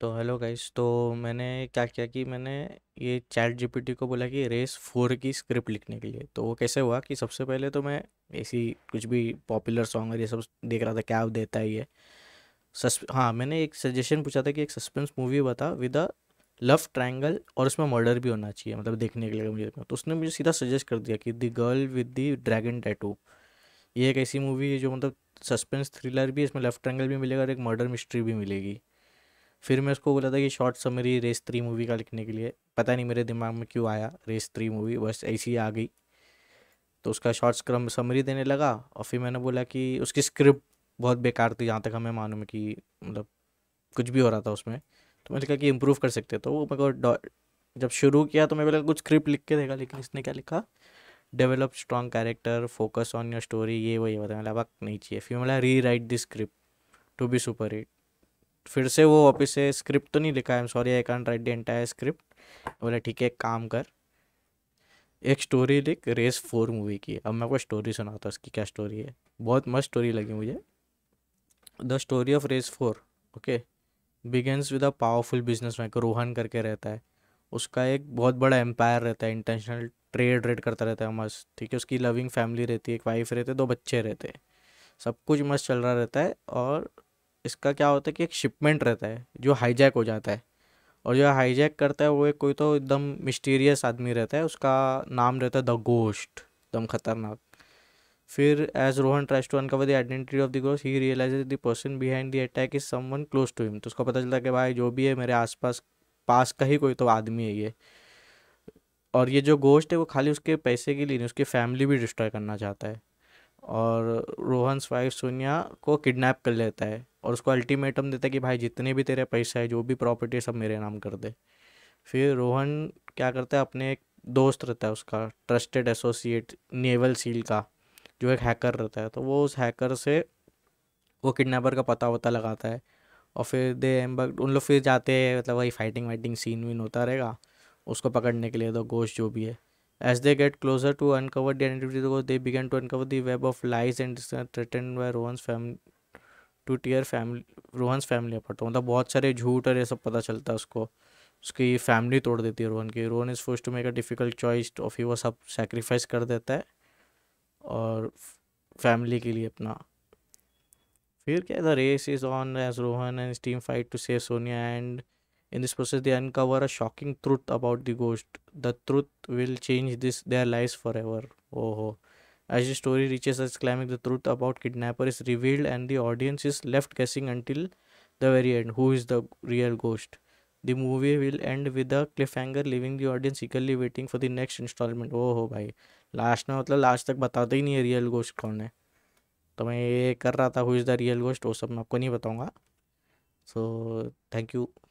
तो hello guys तो मैंने क्या किया कि मैंने ये चैट जीपीटी को बोला कि रेस फोर की स्क्रिप्ट लिखने के लिए तो वो कैसे हुआ कि सबसे पहले तो मैं ऐसी कुछ भी पॉपुलर सॉन्ग और ये सब देख रहा था क्या देता है ये सस्प हाँ मैंने एक सजेशन पूछा था कि एक सस्पेंस मूवी बता विद अ लव ट्रायंगल और उसमें मर्डर भी होना चाहिए मतलब देखने के लिए मुझे तो उसने मुझे सीधा सजेस्ट कर दिया कि the girl with the dragon tattoo ये एक ऐसी मूवी है जो मतलब सस्पेंस थ्रिलर भी इसमें लेफ्ट ट्रैंगल भी मिलेगा और एक मर्डर मिस्ट्री भी मिलेगी फिर मैं उसको बोला था कि short summary Race three movie का लिखने के लिए पता नहीं मेरे दिमाग में क्यों आया रेस थ्री मूवी बस ऐसी आ गई तो उसका शॉर्ट क्रम समरी देने लगा और फिर मैंने बोला कि उसकी स्क्रिप्ट बहुत बेकार थी जहाँ तक हमें मालूम है कि मतलब कुछ भी हो रहा था उसमें तो मैंने कहा कि इम्प्रूव कर सकते तो वो मेरे को जब शुरू किया तो मेरे को लगा कुछ स्क्रिप्ट लिख के देगा लेकिन इसने क्या लिखा develop strong character focus on your story ये वही बताया मतलब नहीं चाहिए फिर मैं rewrite this script to be super hit फिर से वो वापस से स्क्रिप्ट तो नहीं लिखा I am sorry I can't write the entire script बोले ठीक है एक काम कर एक स्टोरी लिख रेस फोर मूवी की अब मैं आपको स्टोरी सुनाता हूँ उसकी क्या स्टोरी है बहुत मस्त स्टोरी लगी मुझे the story of Race four okay begins with a powerful businessman Rohan करके रहता है उसका एक बहुत बड़ा एम्पायर रहता है इंटरनेशनल ट्रेड रेड करता रहता है मस्त ठीक है उसकी लविंग फैमिली रहती है एक वाइफ रहते दो बच्चे रहते हैं सब कुछ मस्त चल रहा रहता है और इसका क्या होता है कि एक शिपमेंट रहता है जो हाईजैक हो जाता है और जो हाईजैक करता है वो एक कोई तो एकदम मिस्टीरियस आदमी रहता है उसका नाम रहता है द गोस्ट एकदम खतरनाक फिर as Rohan tries to uncover the identity of the ghost he realize the person behind the attack is someone close to him तो उसको पता चलता कि भाई जो भी है मेरे आसपास पास का ही कोई तो आदमी है ये और ये जो गोश्त है वो खाली उसके पैसे के लिए नहीं उसकी फैमिली भी डिस्ट्रॉय करना चाहता है और रोहन वाइफ सोनिया को किडनैप कर लेता है और उसको अल्टीमेटम देता है कि भाई जितने भी तेरे पैसे है जो भी प्रॉपर्टी सब मेरे नाम कर दे फिर रोहन क्या करता है अपने एक दोस्त रहता है उसका ट्रस्टेड एसोसिएट नेवल सील का जो एक हैकर रहता है तो वो उस हैकर से वो किडनैपर का पता वता लगाता है और फिर दे बट उन लोग फिर जाते हैं मतलब वही फाइटिंग वाइटिंग सीन वीन होता रहेगा उसको पकड़ने के लिए तो गोश्त जो भी है as they get closer to uncover identity they began to uncover the web of lies and by Rohan family to tear family Rohan family apart तो मतलब बहुत सारे झूठ और ये सब पता चलता है उसको उसकी फैमिली तोड़ देती है रोहन की Rohan is forced to make a difficult choice of ही वो सब सेक्रीफाइस कर देता है और फैमिली के लिए अपना फिर क्या the race is on as Rohan and steam fight to save Sonia and in this process they uncover a shocking truth about the ghost the truth will change this their life forever oh ओहो As the story reaches its climax, the truth about kidnapper is revealed and the audience is left guessing until the very end who is the real ghost. The movie will end with a cliffhanger, leaving the audience eagerly waiting for the next installment. Oh ho, भाई Last na मतलब last तक बताते ही नहीं है real ghost कौन है तो मैं ये कर रहा था who is the real ghost वो सब मैं आपको नहीं बताऊँगा सो थैंक यू